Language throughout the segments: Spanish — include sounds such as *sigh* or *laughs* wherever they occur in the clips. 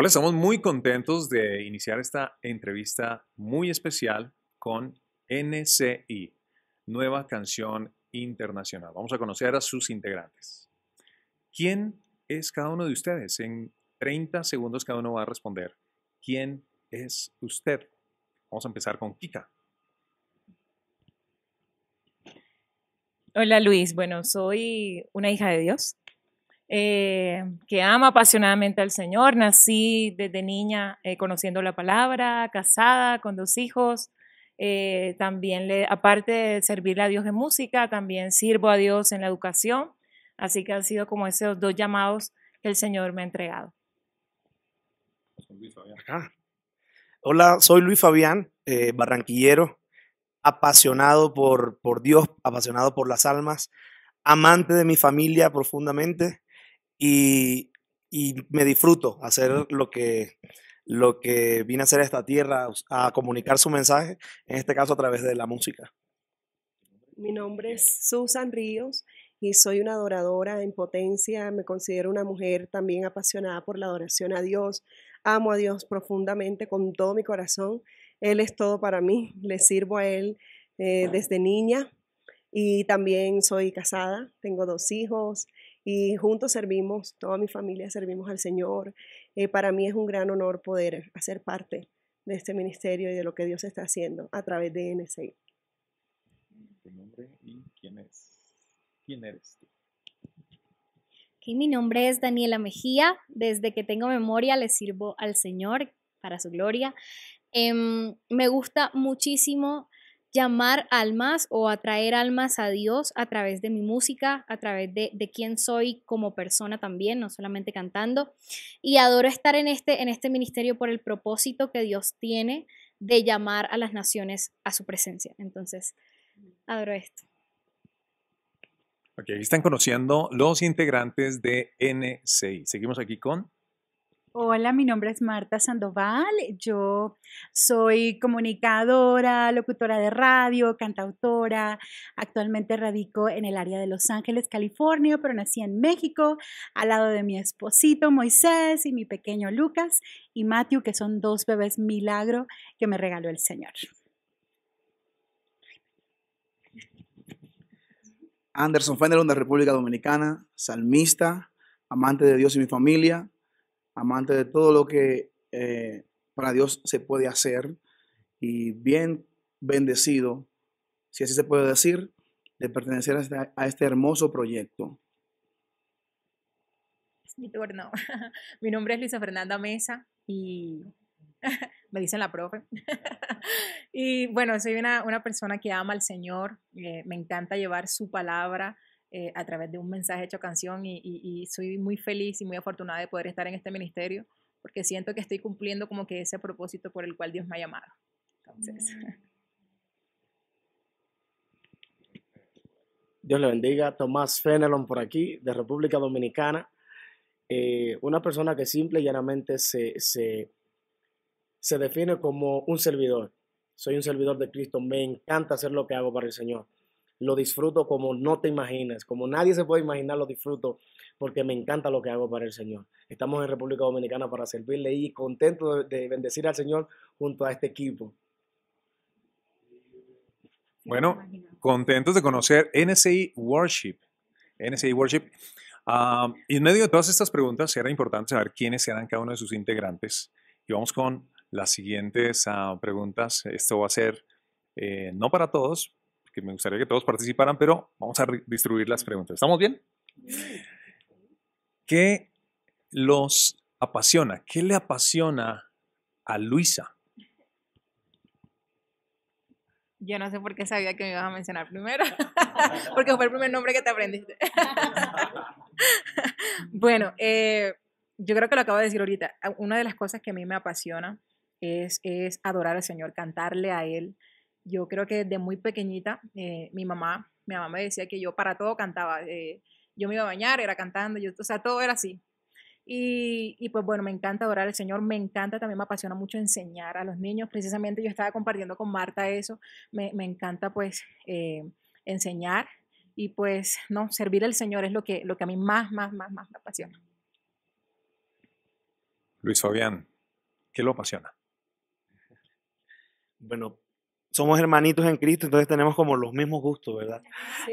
Hola, estamos muy contentos de iniciar esta entrevista muy especial con NCI, Nueva Canción Internacional. Vamos a conocer a sus integrantes. ¿Quién es cada uno de ustedes? En 30 segundos cada uno va a responder. ¿Quién es usted? Vamos a empezar con Kika. Hola Luis, bueno, soy una hija de Dios. Eh, que ama apasionadamente al Señor. Nací desde niña eh, conociendo la palabra, casada, con dos hijos. Eh, también, le, aparte de servirle a Dios en música, también sirvo a Dios en la educación. Así que han sido como esos dos llamados que el Señor me ha entregado. Hola, soy Luis Fabián, barranquillero, apasionado por, por Dios, apasionado por las almas, amante de mi familia profundamente y, me disfruto hacer lo que, lo que vine a hacer a esta tierra, a comunicar su mensaje, en este caso a través de la música. Mi nombre es Susan Ríos y soy una adoradora en potencia, me considero una mujer también apasionada por la adoración a Dios, amo a Dios profundamente con todo mi corazón, Él es todo para mí, le sirvo a Él eh, desde niña y también soy casada, tengo dos hijos, y juntos servimos, toda mi familia servimos al Señor. Eh, para mí es un gran honor poder hacer parte de este ministerio y de lo que Dios está haciendo a través de NSI. ¿Tu nombre y quién es? ¿Quién eres tú? mi nombre es Daniela Mejía. Desde que tengo memoria le sirvo al Señor para su gloria. Em, me gusta muchísimo llamar almas o atraer almas a Dios a través de mi música, a través de, quién soy como persona también, no solamente cantando. Y adoro estar en este, en este ministerio por el propósito que Dios tiene de llamar a las naciones a su presencia. Entonces, adoro esto. Ok, aquí están conociendo los integrantes de NCI. Seguimos aquí con Hola, mi nombre es Marta Sandoval. Yo soy comunicadora, locutora de radio, cantautora. Actualmente radico en el área de Los Ángeles, California, pero nací en México, al lado de mi esposito Moisés y mi pequeño Lucas y Matthew, que son dos bebés milagro que me regaló el Señor. Anderson Fender de República Dominicana, salmista, amante de Dios y mi familia, amante de todo lo que eh, para Dios se puede hacer y bien bendecido, si así se puede decir, de pertenecer a este, este hermoso proyecto. Es mi turno. mi nombre es Luisa Fernanda Mesa y *laughs* me dicen la profe. *laughs* y bueno, soy una, persona que ama al Señor, eh, me encanta llevar su palabra eh, a través de un mensaje hecho canción y, y, soy muy feliz y muy afortunada de poder estar en este ministerio porque siento que estoy cumpliendo como que ese propósito por el cual Dios me ha llamado. Entonces. *laughs* Dios le bendiga. Tomás Fenelon por aquí, de República Dominicana. Eh, una persona que simple y llanamente se, se, se define como un servidor. Soy un servidor de Cristo. Me encanta hacer lo que hago para el Señor lo disfruto como no te imaginas, como nadie se puede imaginar, lo disfruto porque me encanta lo que hago para el Señor. Estamos en República Dominicana para servirle y contento de bendecir al Señor junto a este equipo. Bueno, contentos de conocer NCI Worship. NCI Worship. Ah, y en medio de todas estas preguntas, era importante saber quiénes serán cada uno de sus integrantes. Y vamos con las siguientes ah, preguntas. Esto va a ser eh, no para todos, me gustaría que todos participaran, pero vamos a distribuir las preguntas. ¿Estamos bien? ¿Qué los apasiona? ¿Qué le apasiona a Luisa? Yo no sé por qué sabía que me ibas a mencionar primero, *laughs* porque fue el primer nombre que te aprendiste. *laughs* bueno, eh, yo creo que lo acabo de decir ahorita. Una de las cosas que a mí me apasiona es, es adorar al Señor, cantarle a Él, yo creo que desde muy pequeñita, eh, mi mamá, mi mamá me decía que yo para todo cantaba. Eh, yo me iba a bañar, era cantando, yo, o sea, todo era así. Y, pues bueno, me encanta adorar al Señor, me encanta, también me apasiona mucho enseñar a los niños. Precisamente yo estaba compartiendo con Marta eso, me, encanta pues eh, enseñar y pues no, servir al Señor es lo que, lo que a mí más, más, más, más me apasiona. Luis Fabián, ¿qué lo apasiona? Bueno, somos hermanitos en Cristo, entonces tenemos como los mismos gustos, ¿verdad?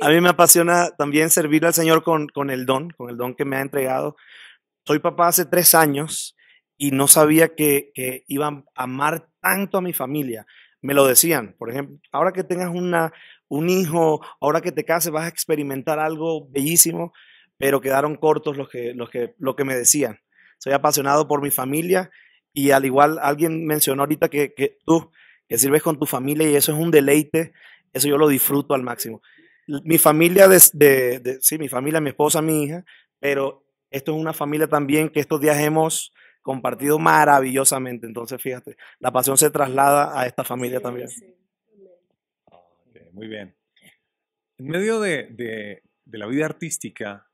A mí me apasiona también servir al Señor con, con el don, con el don que me ha entregado. Soy papá hace tres años y no sabía que, que iba a amar tanto a mi familia. Me lo decían, por ejemplo, ahora que tengas una, un hijo, ahora que te cases vas a experimentar algo bellísimo, pero quedaron cortos los que, los que, lo que me decían. Soy apasionado por mi familia y al igual alguien mencionó ahorita que, que tú, que sirves con tu familia y eso es un deleite, eso yo lo disfruto al máximo. Mi familia, sí, mi familia, mi esposa, mi hija, pero esto es una familia también que estos días hemos compartido maravillosamente. Entonces, fíjate, la pasión se traslada a esta familia también. muy bien. En medio de la vida artística,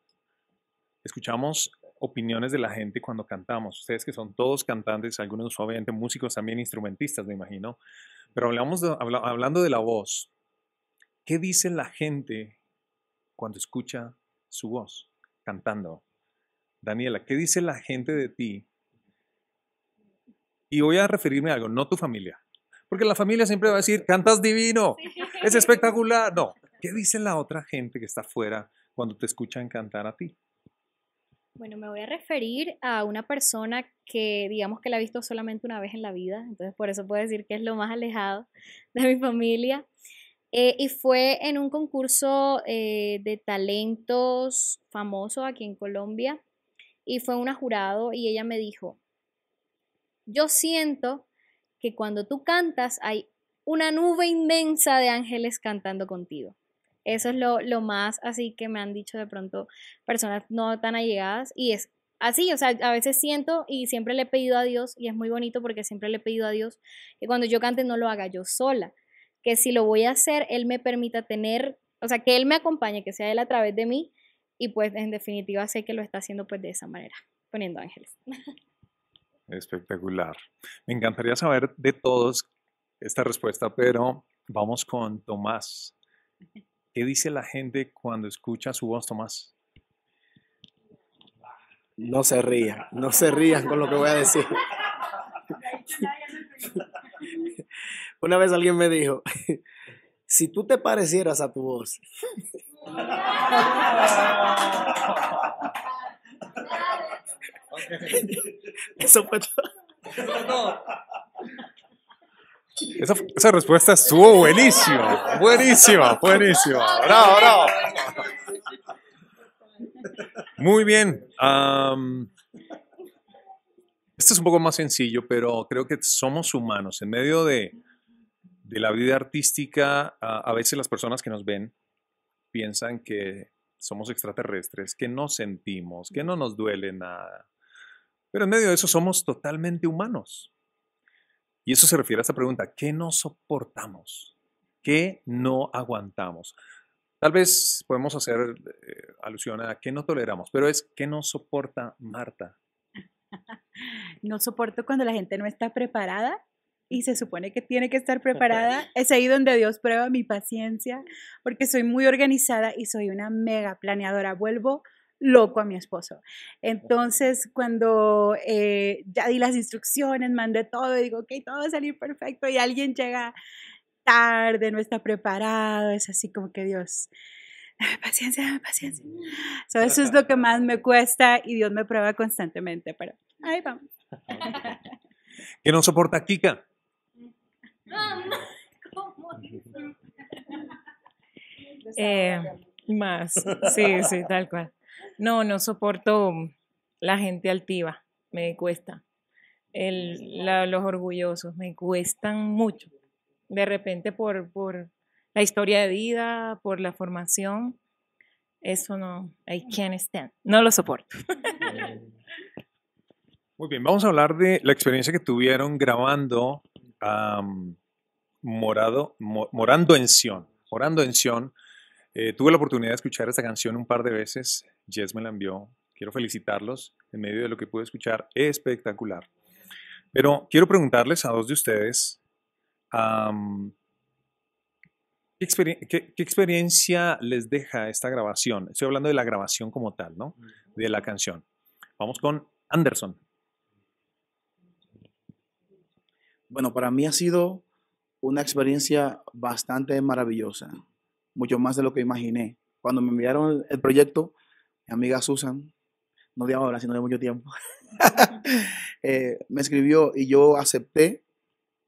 escuchamos opiniones de la gente cuando cantamos. Ustedes que son todos cantantes, algunos obviamente músicos, también instrumentistas, me imagino. Pero hablamos hablando de la voz, ¿qué dice la gente cuando escucha su voz cantando? Daniela, ¿qué dice la gente de ti? Y voy a referirme a algo, no tu familia. Porque la familia siempre va a decir, cantas divino, es espectacular. No, ¿qué dice la otra gente que está afuera cuando te escuchan cantar a ti? Bueno, me voy a referir a una persona que digamos que la he visto solamente una vez en la vida, entonces por eso puedo decir que es lo más alejado *laughs* de mi familia. Eh, y fue en un concurso eh, de talentos famoso aquí en Colombia y fue una jurado y ella me dijo, yo siento que cuando tú cantas hay una nube inmensa de ángeles cantando contigo. Eso es lo, lo más así que me han dicho de pronto personas no tan allegadas y es así, o sea, a veces siento y siempre le he pedido a Dios, y es muy bonito porque siempre le he pedido a Dios que cuando yo cante no lo haga yo sola, que si lo voy a hacer, Él me permita tener, o sea, que Él me acompañe, que sea Él a través de mí, y pues en definitiva sé que lo está haciendo pues de esa manera, poniendo ángeles. *laughs* Espectacular. Me encantaría saber de todos esta respuesta, pero vamos con Tomás. *laughs* ¿Qué dice la gente cuando escucha su voz, Tomás? No se rían, no se rían con lo que voy a decir. *laughs* Una vez alguien me dijo, *laughs* si tú te parecieras a tu voz. *laughs* Eso fue todo. Esa, respuesta estuvo buenísima, buenísima, buenísima. Bravo, bravo. Muy bien. esto es un poco más sencillo, pero creo que somos humanos. En medio de, la vida artística, a, a veces las personas que nos ven piensan que somos extraterrestres, que no sentimos, que no nos duele nada. Pero en medio de eso somos totalmente humanos. Y eso se refiere a esta pregunta, ¿qué no soportamos? ¿Qué no aguantamos? Tal vez podemos hacer eh, alusión a qué no toleramos, pero es qué no soporta Marta. *laughs* no soporto cuando la gente no está preparada y se supone que tiene que estar preparada. Es ahí donde Dios prueba mi paciencia, porque soy muy organizada y soy una mega planeadora. Vuelvo loco a mi esposo. Entonces, cuando eh, ya di las instrucciones, mandé todo, y digo, ok, todo va a salir perfecto y alguien llega tarde, no está preparado, es así como que Dios, *laughs* paciencia, paciencia. eso es lo que más me cuesta y Dios me prueba constantemente, pero ahí vamos. *laughs* ¿Qué no soporta Kika? *laughs* Eh, más, sí, sí, tal cual. No, no soporto la gente altiva, me cuesta. El, la, los orgullosos me cuestan mucho. De repente por, la historia de vida, por la formación, eso no, I can't stand, no lo soporto. *laughs* Muy bien, vamos a hablar de la experiencia que tuvieron grabando Morado, Morando en Sion. Morando en Sion eh, tuve la oportunidad de escuchar esta canción un par de veces. Jess me la envió. Quiero felicitarlos en medio de lo que pude escuchar. Espectacular. Pero quiero preguntarles a dos de ustedes, ¿qué, experiencia les deja esta grabación? Estoy hablando de la grabación como tal, ¿no? De la canción. Vamos con Anderson. Bueno, para mí ha sido una experiencia bastante maravillosa mucho más de lo que imaginé. Cuando me enviaron el proyecto, mi amiga Susan, no de ahora, sino de mucho tiempo, *laughs* eh, me escribió y yo acepté.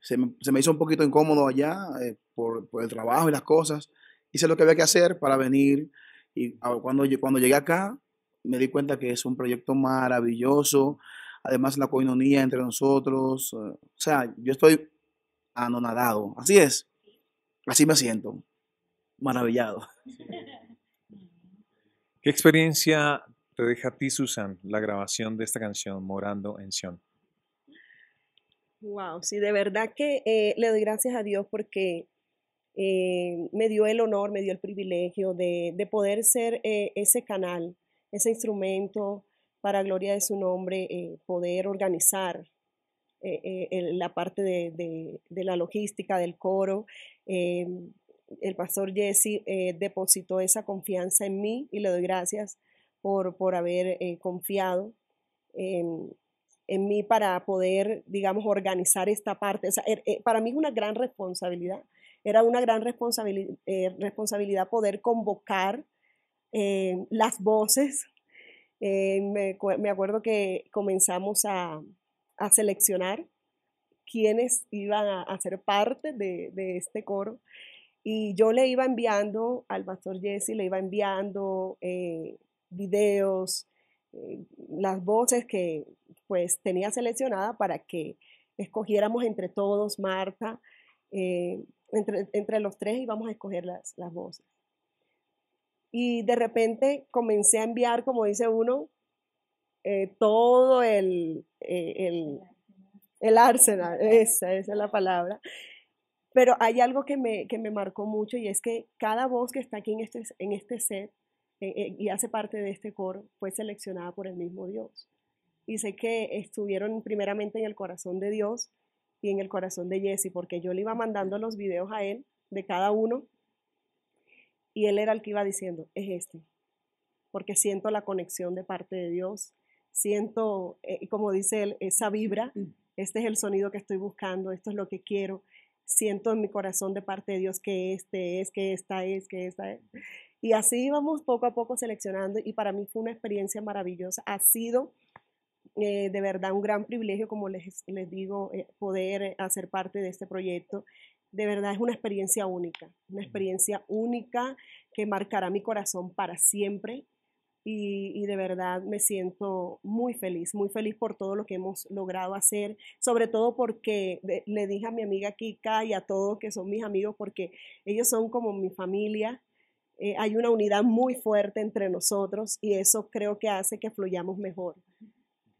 Se me, hizo un poquito incómodo allá eh, por, el trabajo y las cosas. Hice lo que había que hacer para venir. Y cuando, cuando llegué acá, me di cuenta que es un proyecto maravilloso. Además, la coinonía entre nosotros. Eh, o sea, yo estoy anonadado. Así es. Así me siento maravillado. ¿Qué experiencia te deja a ti, Susan, la grabación de esta canción, Morando en Sion? Wow, sí, de verdad que eh, le doy gracias a Dios porque eh, me dio el honor, me dio el privilegio de, poder ser eh, ese canal, ese instrumento para gloria de su nombre, poder organizar la parte de, de, la logística del coro, el pastor Jesse eh, depositó esa confianza en mí y le doy gracias por, por haber eh, confiado en, mí para poder, digamos, organizar esta parte. Er, eh, para mí es una gran responsabilidad. Era una gran responsabilidad poder convocar las voces. Me, acuerdo que comenzamos a, seleccionar quiénes iban a, ser parte de este coro y yo le iba enviando al pastor Jesse, le iba enviando eh, videos, eh, las voces que pues tenía seleccionada para que escogiéramos entre todos, Marta, eh, entre, los tres íbamos a escoger las, voces. Y de repente comencé a enviar, como dice uno, todo el, el, arsenal, esa es la palabra, pero hay algo que me, que me marcó mucho y es que cada voz que está aquí en este, en este set eh, eh, y hace parte de este coro fue seleccionada por el mismo Dios. Y sé que estuvieron primeramente en el corazón de Dios y en el corazón de Jesse, porque yo le iba mandando los videos a él de cada uno y él era el que iba diciendo, es este, porque siento la conexión de parte de Dios, siento, eh, como dice él, esa vibra, mm. este es el sonido que estoy buscando, esto es lo que quiero, siento en mi corazón de parte de Dios que este es, que esta es, que esta es. Y así íbamos poco a poco seleccionando y para mí fue una experiencia maravillosa. Ha sido eh, de verdad un gran privilegio, como les, les digo, eh, poder eh, hacer parte de este proyecto. De verdad es una experiencia única, una experiencia única que marcará mi corazón para siempre y, de verdad me siento muy feliz, muy feliz por todo lo que hemos logrado hacer, sobre todo porque le dije a mi amiga Kika y a todos que son mis amigos, porque ellos son como mi familia. Eh, hay una unidad muy fuerte entre nosotros y eso creo que hace que fluyamos mejor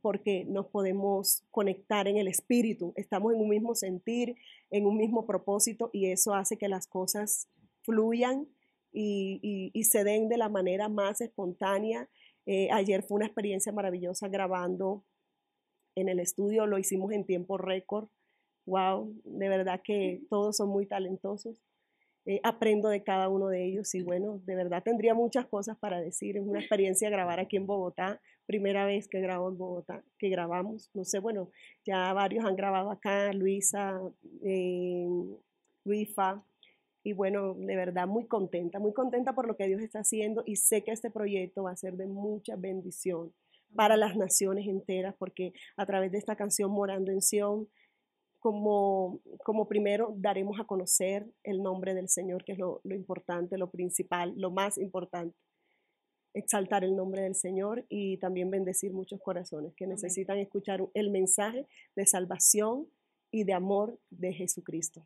porque nos podemos conectar en el espíritu, estamos en un mismo sentir, en un mismo propósito y eso hace que las cosas fluyan y, se den de la manera más espontánea. Eh, ayer fue una experiencia maravillosa grabando en el estudio, lo hicimos en tiempo récord. Wow, de verdad que todos son muy talentosos. Eh, aprendo de cada uno de ellos y bueno, de verdad tendría muchas cosas para decir. Es una experiencia grabar aquí en Bogotá, primera vez que grabo en Bogotá, que grabamos. No sé, bueno, ya varios han grabado acá, Luisa, eh, y bueno, de verdad muy contenta, muy contenta por lo que Dios está haciendo y sé que este proyecto va a ser de mucha bendición para las naciones enteras, porque a través de esta canción Morando en Sion, como, como primero daremos a conocer el nombre del Señor, que es lo importante, lo principal, lo más importante exaltar el nombre del Señor y también bendecir muchos corazones que necesitan escuchar el mensaje de salvación y de amor de Jesucristo.